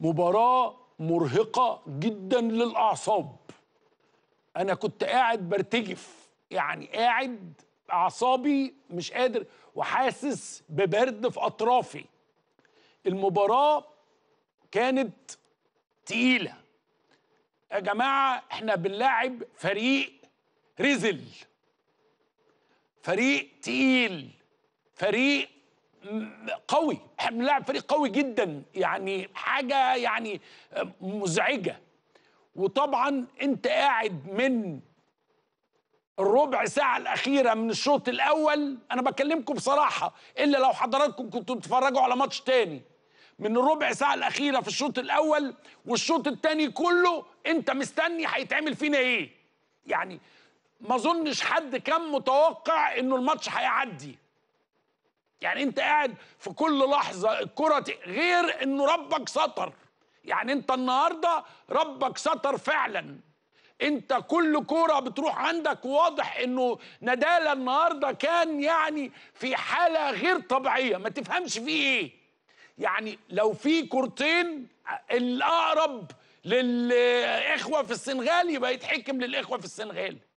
مباراه مرهقه جدا للاعصاب انا كنت قاعد برتجف يعني قاعد اعصابي مش قادر وحاسس ببرد في اطرافي المباراه كانت تقيله يا جماعه احنا بنلاعب فريق رزل فريق تقيل فريق قوي احنا بنلعب فريق قوي جدا يعني حاجه يعني مزعجه وطبعا انت قاعد من الربع ساعة الأخيرة من الشوط الأول أنا بكلمكم بصراحة إلا لو حضراتكم كنتوا بتتفرجوا على ماتش تاني من الربع ساعة الأخيرة في الشوط الأول والشوط التاني كله أنت مستني هيتعمل فينا إيه يعني ما أظنش حد كان متوقع إنه الماتش هيعدي يعني انت قاعد في كل لحظه الكره غير انه ربك سطر يعني انت النهارده ربك سطر فعلا انت كل كوره بتروح عندك واضح انه ندالة النهارده كان يعني في حاله غير طبيعيه ما تفهمش فيه ايه يعني لو في كورتين الاقرب للاخوه في السنغال يبقى يتحكم للاخوه في السنغال